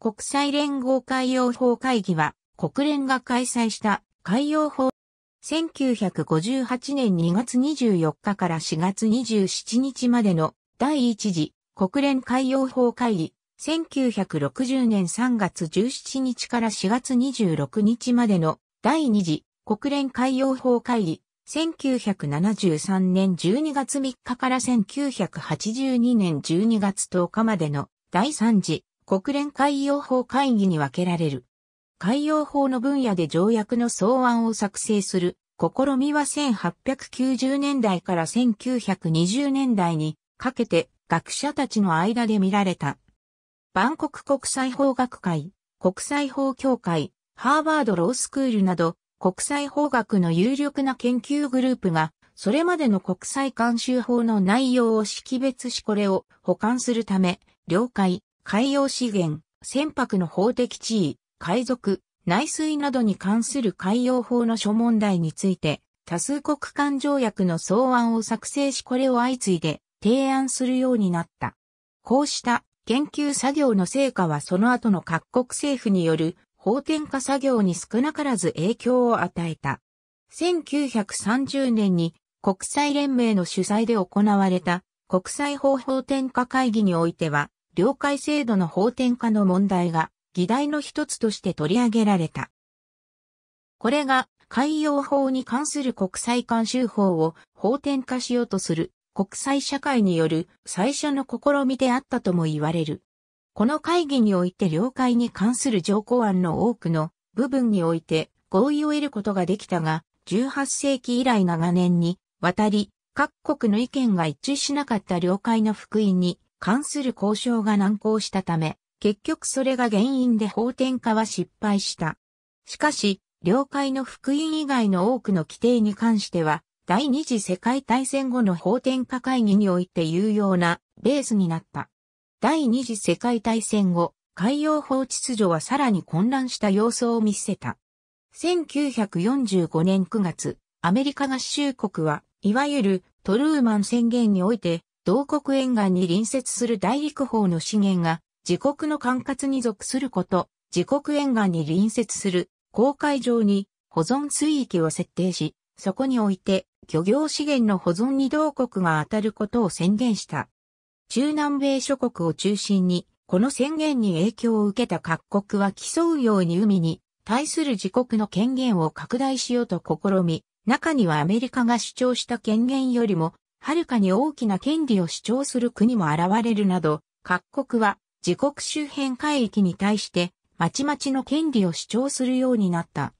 国際連合海洋法会議は国連が開催した海洋法1958年2月24日から4月27日までの第一次国連海洋法会議1960年3月17日から4月26日までの第二次国連海洋法会議1973年12月3日から1982年12月10日までの第3次国連海洋法会議に分けられる。海洋法の分野で条約の草案を作成する試みは1890年代から1920年代にかけて学者たちの間で見られた。万国国際法学会、国際法協会、ハーバードロースクールなど国際法学の有力な研究グループがそれまでの国際監修法の内容を識別しこれを保管するため、了解、海洋資源、船舶の法的地位、海賊、内水などに関する海洋法の諸問題について、多数国間条約の草案を作成しこれを相次いで提案するようになった。こうした研究作業の成果はその後の各国政府による法転化作業に少なからず影響を与えた。1930年に国際連盟の主催で行われた国際法法転化会議においては了解制度の法典化の問題が議題の一つとして取り上げられた。これが海洋法に関する国際慣習法を法典化しようとする国際社会による最初の試みであったとも言われる。この会議において了解に関する条項案の多くの部分において合意を得ることができたが、18世紀以来長年にわたり各国の意見が一致しなかった領海の福音に関する交渉が難航したため、結局それが原因で法典化は失敗した。しかし、領海の福音以外の多くの規定に関しては、第二次世界大戦後の法典化会議において有用なベースになった。第二次世界大戦後、海洋法秩序はさらに混乱した様相を見せた。1945年9月、アメリカ合衆国は、いわゆるトルーマン宣言において、同国沿岸に隣接する大陸方の資源が自国の管轄に属すること、自国沿岸に隣接する公海上に保存水域を設定し、そこにおいて漁業資源の保存に同国が当たることを宣言した。中南米諸国を中心に、この宣言に影響を受けた各国は競うように海に対する自国の権限を拡大しようと試み、中にはアメリカが主張した権限よりもはるかに大きな権利を主張する国も現れるなど、各国は自国周辺海域に対して、まちまちの権利を主張するようになった。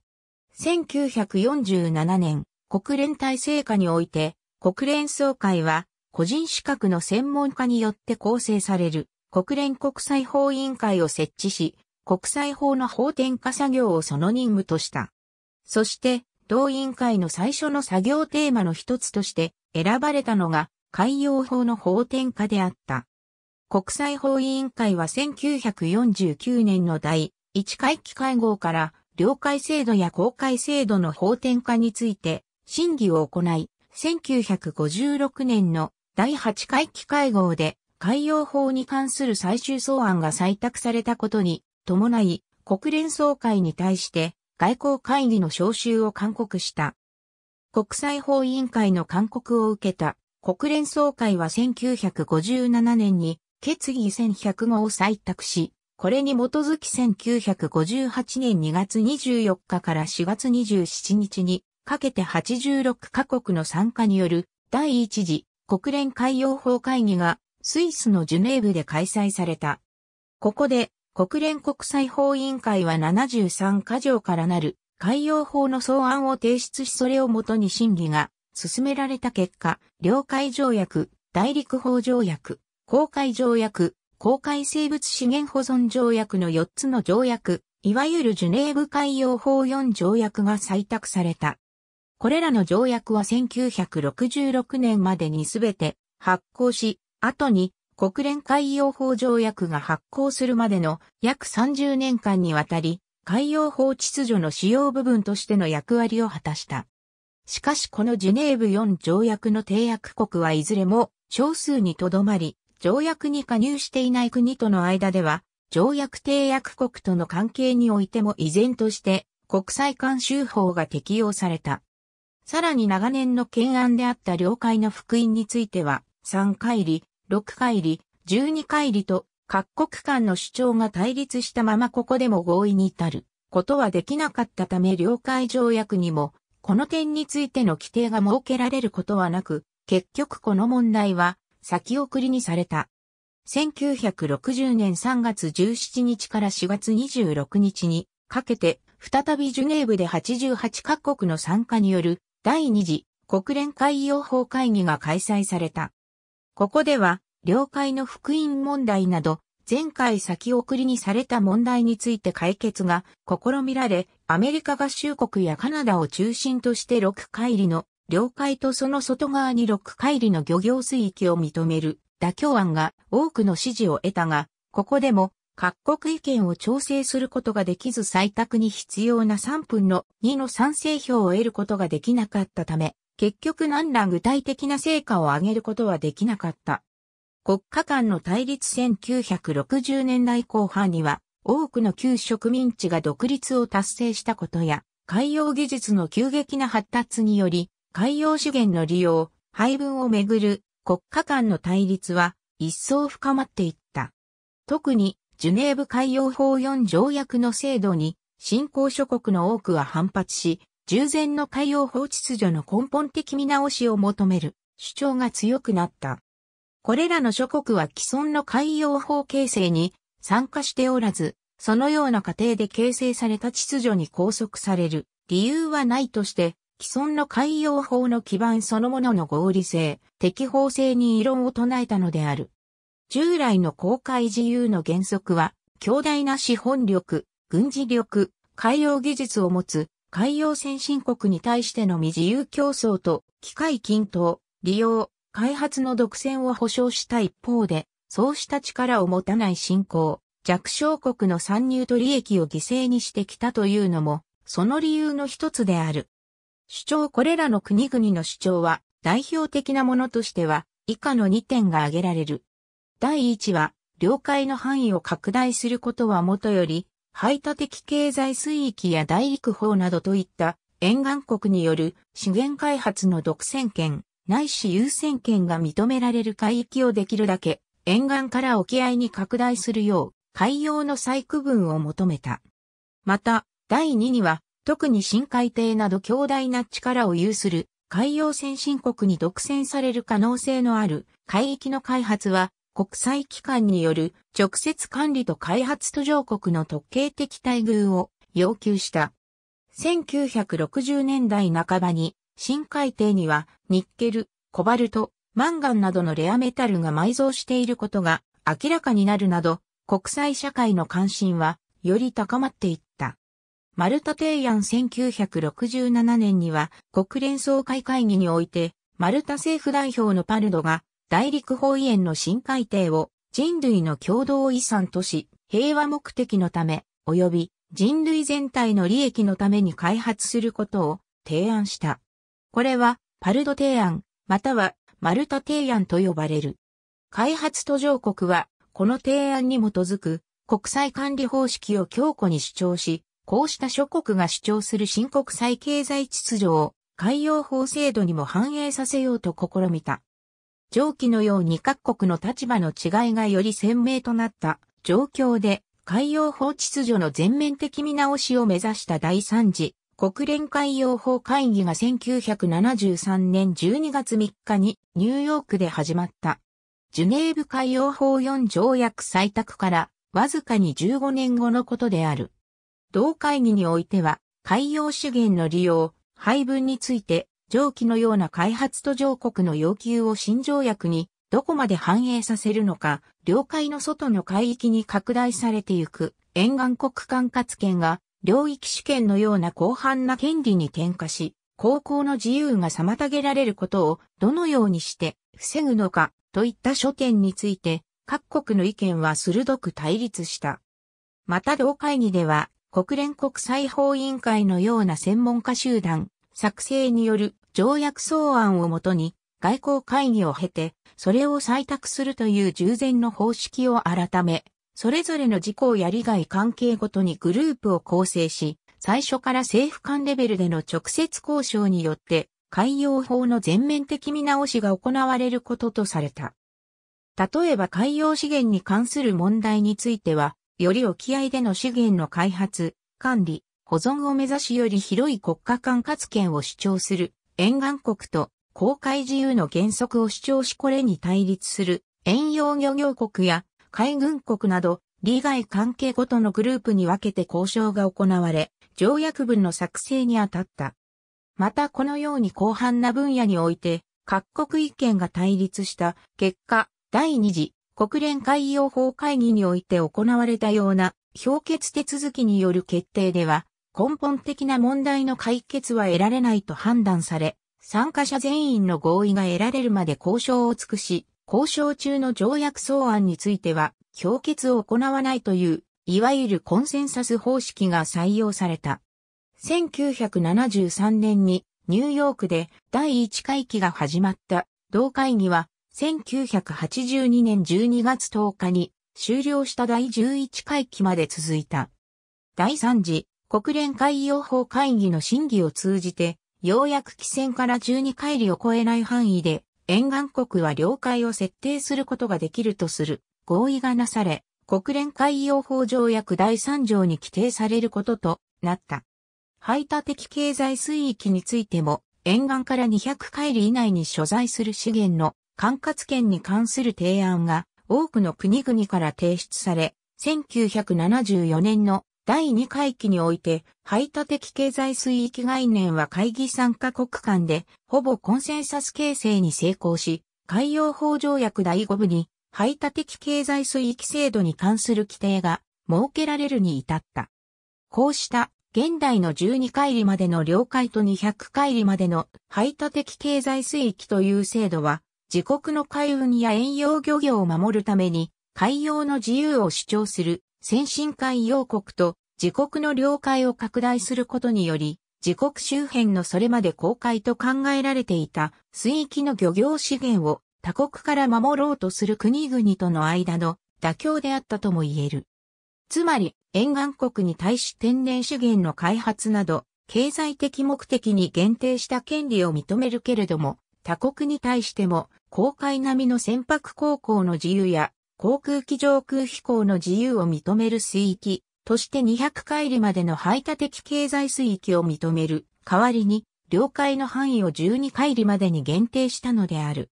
1947年、国連体制下において、国連総会は、個人資格の専門家によって構成される、国連国際法委員会を設置し、国際法の法典化作業をその任務とした。そして、同委員会の最初の作業テーマの一つとして選ばれたのが海洋法の法転化であった。国際法委員会は1949年の第1回期会合から領海制度や公海制度の法転化について審議を行い、1956年の第8回期会合で海洋法に関する最終草案が採択されたことに伴い、国連総会に対して外交会議の招集を勧告した。国際法委員会の勧告を受けた国連総会は1957年に決議1 1 0 5号を採択し、これに基づき1958年2月24日から4月27日にかけて86カ国の参加による第一次国連海洋法会議がスイスのジュネーブで開催された。ここで国連国際法委員会は73か条からなる海洋法の草案を提出しそれをもとに審議が進められた結果、領海条約、大陸法条約、公海条約、公海生物資源保存条約の4つの条約、いわゆるジュネーブ海洋法4条約が採択された。これらの条約は1966年までにすべて発行し、後に国連海洋法条約が発効するまでの約30年間にわたり、海洋法秩序の主要部分としての役割を果たした。しかしこのジュネーブ4条約の締約国はいずれも少数にとどまり、条約に加入していない国との間では、条約締約国との関係においても依然として国際慣習法が適用された。さらに長年の懸案であった領海の福音については、3回離、6回り、12回りと各国間の主張が対立したままここでも合意に至ることはできなかったため領海条約にもこの点についての規定が設けられることはなく、結局この問題は先送りにされた。1960年3月17日から4月26日にかけて再びジュネーブで88カ国の参加による第2次国連海洋法会議が開催された。ここでは、領海の福音問題など、前回先送りにされた問題について解決が試みられ、アメリカ合衆国やカナダを中心として6海里の領海とその外側に6海里の漁業水域を認める妥協案が多くの支持を得たが、ここでも各国意見を調整することができず採択に必要な3分の2の賛成票を得ることができなかったため、結局何ら具体的な成果を上げることはできなかった。国家間の対立1960年代後半には、多くの旧植民地が独立を達成したことや、海洋技術の急激な発達により、海洋資源の利用、配分をめぐる国家間の対立は一層深まっていった。特に、ジュネーブ海洋法4条約の制度に、新興諸国の多くは反発し、従前の海洋法秩序の根本的見直しを求める主張が強くなった。これらの諸国は既存の海洋法形成に参加しておらず、そのような過程で形成された秩序に拘束される理由はないとして、既存の海洋法の基盤そのものの合理性、適法性に異論を唱えたのである。従来の公開自由の原則は、強大な資本力、軍事力、海洋技術を持つ海洋先進国に対しての未自由競争と機械均等、利用、開発の独占を保障した一方で、そうした力を持たない新興、弱小国の参入と利益を犠牲にしてきたというのも、その理由の一つである。主張これらの国々の主張は、代表的なものとしては、以下の2点が挙げられる。第1は、領海の範囲を拡大することはもとより、排他的経済水域や大陸法などといった沿岸国による資源開発の独占権、ないし優先権が認められる海域をできるだけ沿岸から沖合に拡大するよう海洋の再区分を求めた。また、第2には特に深海艇など強大な力を有する海洋先進国に独占される可能性のある海域の開発は国際機関による直接管理と開発途上国の特権的待遇を要求した。1960年代半ばに新海底にはニッケル、コバルト、マンガンなどのレアメタルが埋蔵していることが明らかになるなど国際社会の関心はより高まっていった。マルタ提案1967年には国連総会会議においてマルタ政府代表のパルドが大陸法囲園の深海底を人類の共同遺産とし、平和目的のため、及び人類全体の利益のために開発することを提案した。これは、パルド提案、またはマルタ提案と呼ばれる。開発途上国は、この提案に基づく国際管理方式を強固に主張し、こうした諸国が主張する新国際経済秩序を海洋法制度にも反映させようと試みた。上記のように各国の立場の違いがより鮮明となった状況で海洋法秩序の全面的見直しを目指した第3次国連海洋法会議が1973年12月3日にニューヨークで始まった。ジュネーブ海洋法4条約採択からわずかに15年後のことである。同会議においては海洋資源の利用、配分について上記のような開発途上国の要求を新条約にどこまで反映させるのか、領海の外の海域に拡大されてゆく沿岸国管轄権が領域主権のような広範な権利に転化し、航行の自由が妨げられることをどのようにして防ぐのかといった書店について各国の意見は鋭く対立した。また同会議では国連国際法委員会のような専門家集団作成による条約草案をもとに外交会議を経て、それを採択するという従前の方式を改め、それぞれの事項や利害関係ごとにグループを構成し、最初から政府間レベルでの直接交渉によって、海洋法の全面的見直しが行われることとされた。例えば海洋資源に関する問題については、より沖合での資源の開発、管理、保存を目指しより広い国家管轄権を主張する沿岸国と公海自由の原則を主張しこれに対立する遠洋漁業国や海軍国など利害関係ごとのグループに分けて交渉が行われ、条約文の作成にあたった。またこのように広範な分野において各国意見が対立した結果、第二次国連海洋法会議において行われたような評決手続きによる決定では、根本的な問題の解決は得られないと判断され、参加者全員の合意が得られるまで交渉を尽くし、交渉中の条約草案については、評決を行わないという、いわゆるコンセンサス方式が採用された。1973年にニューヨークで第1回期が始まった同会議は1982年12月10日に終了した第11回期まで続いた。第3次国連海洋法会議の審議を通じて、ようやく規制から12海里を超えない範囲で、沿岸国は領海を設定することができるとする合意がなされ、国連海洋法条約第3条に規定されることとなった。排他的経済水域についても、沿岸から200海里以内に所在する資源の管轄権に関する提案が多くの国々から提出され、1974年の第2回期において、排他的経済水域概念は会議参加国間で、ほぼコンセンサス形成に成功し、海洋法条約第5部に、排他的経済水域制度に関する規定が設けられるに至った。こうした現代の12回りまでの領海と200回りまでの排他的経済水域という制度は、自国の海運や遠洋漁業を守るために、海洋の自由を主張する先進海洋国と自国の領海を拡大することにより、自国周辺のそれまで公海と考えられていた水域の漁業資源を他国から守ろうとする国々との間の妥協であったとも言える。つまり、沿岸国に対し天然資源の開発など、経済的目的に限定した権利を認めるけれども、他国に対しても、公海並みの船舶航行の自由や航空機上空飛行の自由を認める水域として200海里までの排他的経済水域を認める代わりに領海の範囲を12海里までに限定したのである。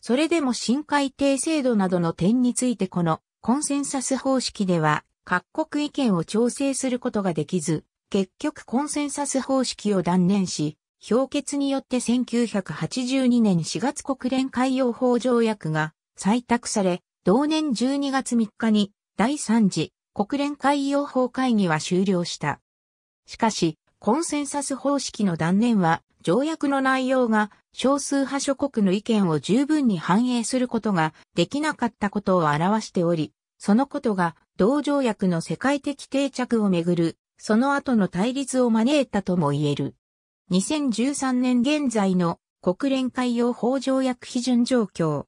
それでも深海底制度などの点についてこのコンセンサス方式では各国意見を調整することができず、結局コンセンサス方式を断念し、評決によって1982年4月国連海洋法条約が採択され、同年12月3日に第3次国連海洋法会議は終了した。しかし、コンセンサス方式の断念は、条約の内容が少数派諸国の意見を十分に反映することができなかったことを表しており、そのことが同条約の世界的定着をめぐる、その後の対立を招いたとも言える。2013年現在の国連海洋法条約批准状況。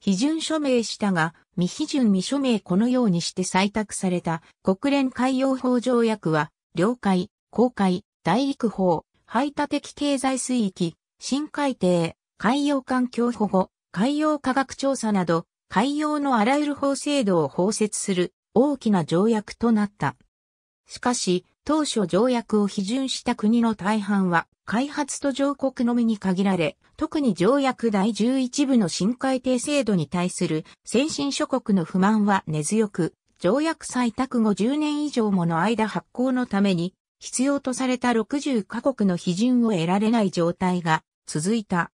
批准署名したが、未批准未署名このようにして採択された国連海洋法条約は、領海、公海、大陸法、排他的経済水域、深海底、海洋環境保護、海洋科学調査など、海洋のあらゆる法制度を包摂する大きな条約となった。しかし、当初条約を批准した国の大半は、開発途上国のみに限られ、特に条約第11部の新改定制度に対する先進諸国の不満は根強く、条約採択後10年以上もの間発行のために、必要とされた60カ国の批准を得られない状態が続いた。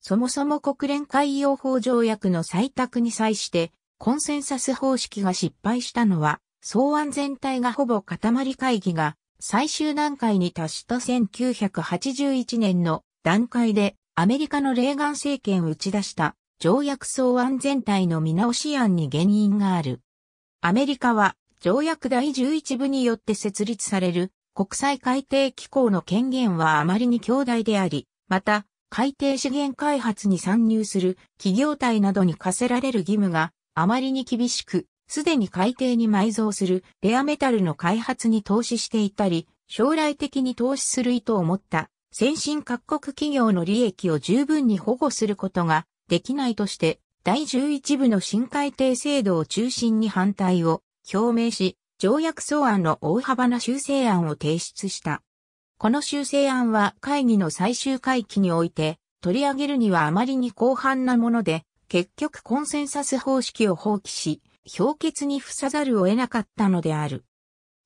そもそも国連海洋法条約の採択に際して、コンセンサス方式が失敗したのは、草案全体がほぼ塊会議が最終段階に達した1981年の段階でアメリカのレーガン政権打ち出した条約草案全体の見直し案に原因がある。アメリカは条約第11部によって設立される国際海底機構の権限はあまりに強大であり、また海底資源開発に参入する企業体などに課せられる義務があまりに厳しく、すでに海底に埋蔵するレアメタルの開発に投資していたり、将来的に投資する意図を持った先進各国企業の利益を十分に保護することができないとして、第11部の新改定制度を中心に反対を表明し、条約草案の大幅な修正案を提出した。この修正案は会議の最終会期において取り上げるにはあまりに広範なもので、結局コンセンサス方式を放棄し、評決に付さざるを得なかったのである。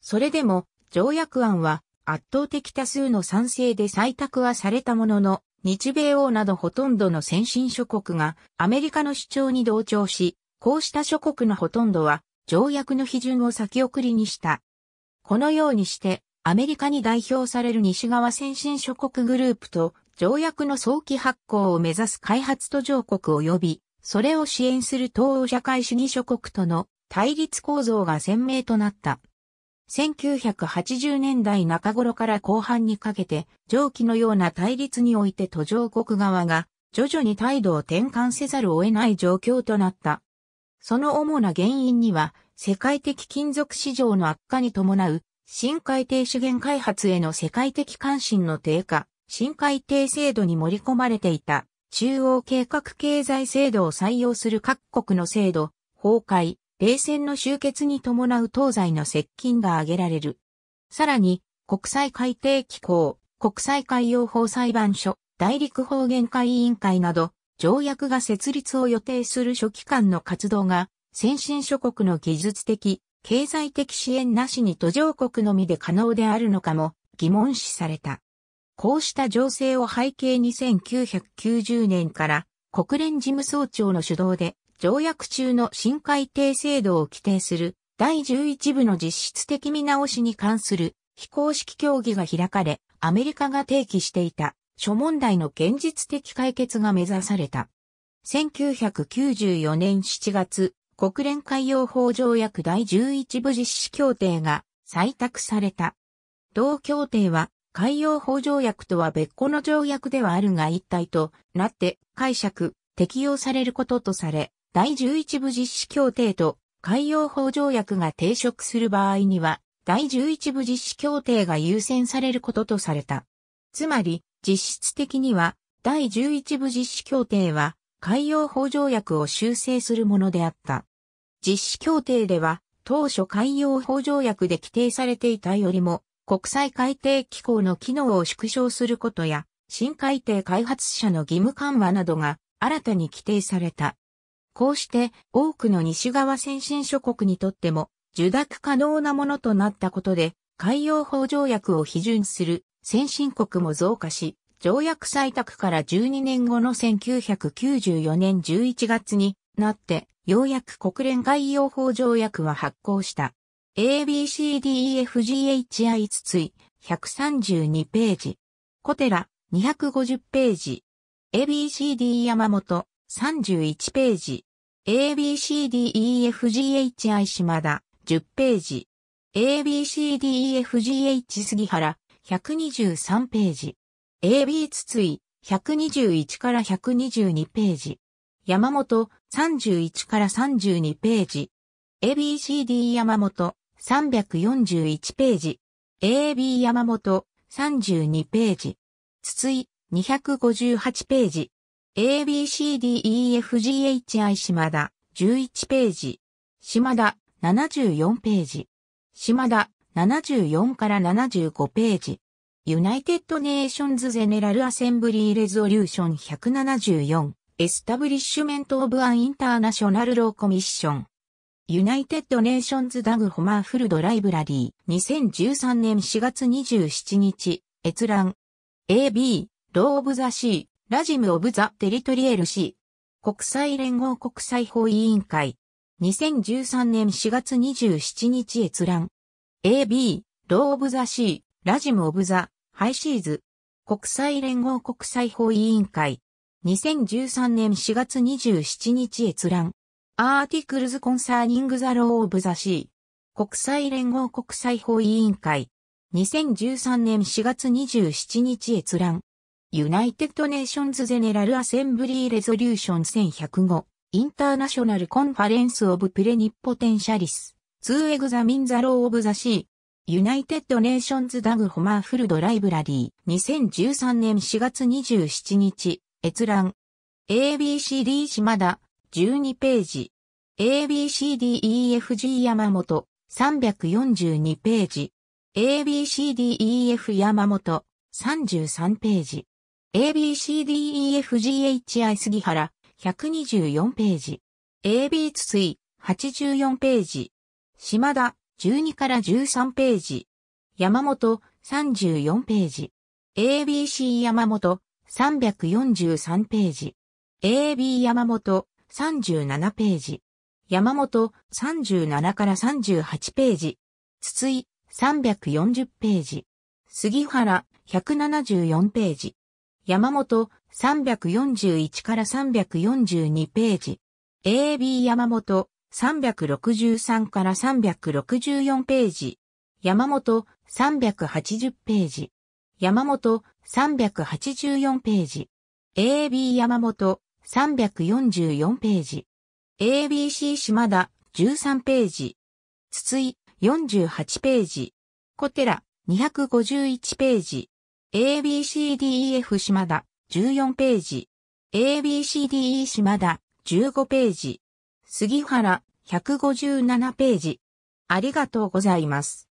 それでも条約案は圧倒的多数の賛成で採択はされたものの、日米欧などほとんどの先進諸国がアメリカの主張に同調し、こうした諸国のほとんどは条約の批准を先送りにした。このようにして、アメリカに代表される西側先進諸国グループと条約の早期発行を目指す開発途上国及び、それを支援する東欧社会主義諸国との対立構造が鮮明となった。1980年代中頃から後半にかけて、上記のような対立において途上国側が、徐々に態度を転換せざるを得ない状況となった。その主な原因には、世界的金属市場の悪化に伴う、深海底資源開発への世界的関心の低下、深海底制度に盛り込まれていた、中央計画経済制度を採用する各国の制度、崩壊、冷戦の終結に伴う東西の接近が挙げられる。さらに、国際海底機構、国際海洋法裁判所、大陸法限会委員会など、条約が設立を予定する諸機関の活動が、先進諸国の技術的、経済的支援なしに途上国のみで可能であるのかも疑問視された。こうした情勢を背景に1990年から国連事務総長の主導で条約中の新改定制度を規定する第11部の実質的見直しに関する非公式協議が開かれ、アメリカが提起していた諸問題の現実的解決が目指された。1994年7月、国連海洋法条約第11部実施協定が採択された。同協定は海洋法条約とは別個の条約ではあるが一体となって解釈、適用されることとされ、第11部実施協定と海洋法条約が抵触する場合には、第11部実施協定が優先されることとされた。つまり、実質的には、第11部実施協定は、海洋法条約を修正するものであった。実施協定では、当初海洋法条約で規定されていたよりも、国際海底機構の機能を縮小することや、新海底開発者の義務緩和などが新たに規定された。こうして多くの西側先進諸国にとっても受諾可能なものとなったことで海洋法条約を批准する先進国も増加し、条約採択から12年後の1994年11月になって、ようやく国連海洋法条約は発効した。ABCDEFGHI つい132ページ。小寺250ページ。ABCD 山本31ページ。ABCDEFGH 島田、10ページ。ABCDEFGH 杉原、123ページ。AB 筒井、121から122ページ。山本、31から32ページ。ABCD 山本、341ページ。AB 山本、32ページ。筒井、258ページ。ABCDEFGHI 島田、11ページ。島田、74ページ。島田、74から75ページ。ユナイテッド・ネーションズ・ゼネラル・アセンブリー・レゾリューション174、エスタブリッシュメント・オブ・アン・インターナショナル・ロー・コミッション。ユナイテッド・ネーションズ・ダグ・ホマーフルド・ライブラリー、2013年4月27日、閲覧。AB、ロー・オブ・ザ・シー、ラジム・オブ・ザ・テリトリエル・シー。国際連合国際法委員会。2013年4月27日閲覧。AB、ロー・オブ・ザ・シー、ラジム・オブ・ザ・ハイシーズ。国際連合国際法委員会。2013年4月27日閲覧。アーティクルズ・コンサーニング・ザ・ロー・オブ・ザ・シー。国際連合国際法委員会。2013年4月27日閲覧。ユナイテッド・ネーションズ・ゼネラル・アセンブリー・レゾリューション1105、インターナショナル・コンファレンス・オブ・プレニッポテンシャリス、ツー・エグザ・ミン・ザ・ロー・オブ・ザ・シー、ユナイテッド・ネーションズ・ダグ・ホマー・フルド・ライブラリー、2013年4月27日、閲覧、ABCD 島田、12ページ、ABCDEFG 山本、342ページ、ABCDEF 山本、33ページ。ABCDEFGHI 杉原、124ページ。AB 筒井、84ページ。島田、12から13ページ。山本、34ページ。ABC 山本、343ページ。AB 山本、37ページ。山本、37から38ページ。筒井、340ページ。杉原、174ページ。山本341から342ページ。AB 山本363から364ページ。山本380ページ。山本384ページ。AB 山本344ページ。ABC 島田13ページ。筒井48ページ。小寺251ページ。ABCDEF 島田、14ページ。ABCDE 島田、15ページ。杉原、157ページ。ありがとうございます。